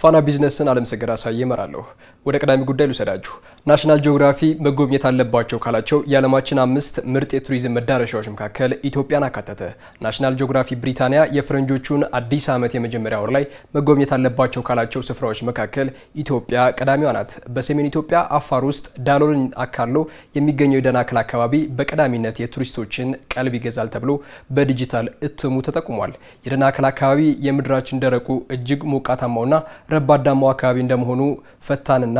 ፋና ቢዝነስን አለምሰገድ አሳየ መራለሁ ወደ ቀዳሚ ጉዳይ ልውሰዳችሁ። ናሽናል ጂኦግራፊ መጎብኘት አለባቸው ካላቸው የዓለማችን አምስት ምርጥ የቱሪዝም መዳረሻዎች መካከል ኢትዮጵያን አካተተ። ናሽናል ጂኦግራፊ ብሪታንያ የፈረንጆቹን አዲስ ዓመት የመጀመሪያ ወር ላይ መጎብኘት አለባቸው ካላቸው ስፍራዎች መካከል ኢትዮጵያ ቀዳሚዋ ናት። በሰሜን ኢትዮጵያ አፋር ውስጥ ዳሎልን አካሎ የሚገኘው የደናክል አካባቢ በቀዳሚነት የቱሪስቶችን ቀልብ ይገዛል ተብሎ በዲጂታል እትሙ ተጠቁሟል። የደናክል አካባቢ የምድራችን ደረቁ እጅግ ሞቃታማውና ረባዳማው አካባቢ እንደመሆኑ ፈታንና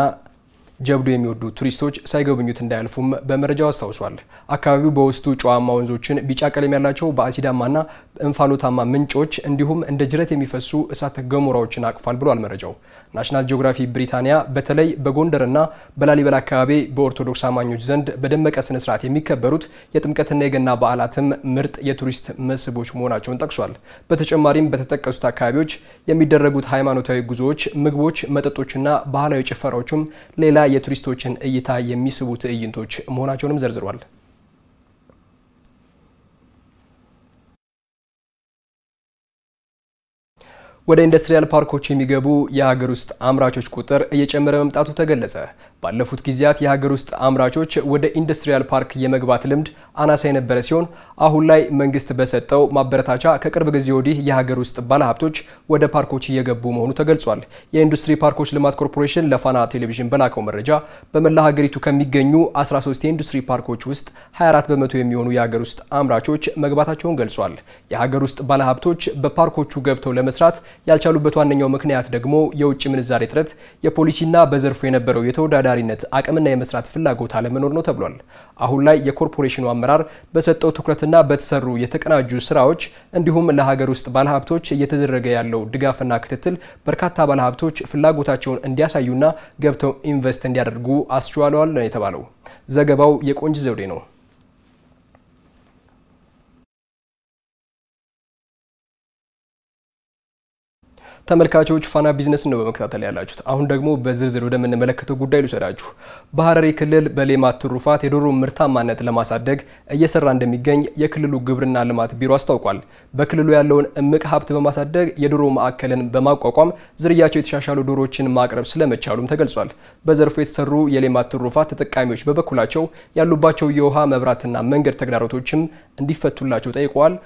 ጀብዱ የሚወዱ ቱሪስቶች ሳይጎበኙት እንዳያልፉም በመረጃው አስታውሷል። አካባቢው በውስጡ ጨዋማ ወንዞችን፣ ቢጫ ቀለም ያላቸው በአሲዳማና እንፋሎታማ ምንጮች እንዲሁም እንደ ጅረት የሚፈሱ እሳተ ገሞራዎችን አቅፏል ብሏል መረጃው። ናሽናል ጂኦግራፊ ብሪታንያ በተለይ በጎንደርና በላሊበላ አካባቢ በኦርቶዶክስ አማኞች ዘንድ በደመቀ ስነስርዓት የሚከበሩት የጥምቀትና የገና በዓላትም ምርጥ የቱሪስት መስህቦች መሆናቸውን ጠቅሷል። በተጨማሪም በተጠቀሱት አካባቢዎች የሚደረጉት ሃይማኖታዊ ጉዞዎች፣ ምግቦች፣ መጠጦችና ባህላዊ ጭፈራዎችም ሌላ የቱሪስቶችን እይታ የሚስቡ ትዕይንቶች መሆናቸውንም ዘርዝሯል። ወደ ኢንዱስትሪያል ፓርኮች የሚገቡ የሀገር ውስጥ አምራቾች ቁጥር እየጨመረ መምጣቱ ተገለጸ። ባለፉት ጊዜያት የሀገር ውስጥ አምራቾች ወደ ኢንዱስትሪያል ፓርክ የመግባት ልምድ አናሳ የነበረ ሲሆን አሁን ላይ መንግስት በሰጠው ማበረታቻ ከቅርብ ጊዜ ወዲህ የሀገር ውስጥ ባለሀብቶች ወደ ፓርኮች እየገቡ መሆኑ ተገልጿል። የኢንዱስትሪ ፓርኮች ልማት ኮርፖሬሽን ለፋና ቴሌቪዥን በላከው መረጃ በመላ ሀገሪቱ ከሚገኙ 13 የኢንዱስትሪ ፓርኮች ውስጥ 24 በመቶ የሚሆኑ የሀገር ውስጥ አምራቾች መግባታቸውን ገልጿል። የሀገር ውስጥ ባለሀብቶች በፓርኮቹ ገብተው ለመስራት ያልቻሉበት ዋነኛው ምክንያት ደግሞ የውጭ ምንዛሬ እጥረት፣ የፖሊሲና በዘርፉ የነበረው የተወዳዳ ተወዳዳሪነት አቅምና የመስራት ፍላጎት አለመኖር ነው ተብሏል። አሁን ላይ የኮርፖሬሽኑ አመራር በሰጠው ትኩረትና በተሰሩ የተቀናጁ ስራዎች እንዲሁም ለሀገር ውስጥ ባለሀብቶች እየተደረገ ያለው ድጋፍና ክትትል በርካታ ባለሀብቶች ፍላጎታቸውን እንዲያሳዩና ገብተው ኢንቨስት እንዲያደርጉ አስችሏለዋል ነው የተባለው። ዘገባው የቆንጅ ዘውዴ ነው። ተመልካቾች ፋና ቢዝነስ ነው በመከታተል ያላችሁት። አሁን ደግሞ በዝርዝር ወደምንመለከተው ጉዳይ ልውሰዳችሁ። በሀረሪ ክልል በሌማት ትሩፋት የዶሮ ምርታማነት ለማሳደግ እየሰራ እንደሚገኝ የክልሉ ግብርና ልማት ቢሮ አስታውቋል። በክልሉ ያለውን እምቅ ሀብት በማሳደግ የዶሮ ማዕከልን በማቋቋም ዝርያቸው የተሻሻሉ ዶሮዎችን ማቅረብ ስለመቻሉም ተገልጿል። በዘርፉ የተሰሩ የሌማት ትሩፋት ተጠቃሚዎች በበኩላቸው ያሉባቸው የውሃ መብራትና መንገድ ተግዳሮቶችም እንዲፈቱላቸው ጠይቀዋል።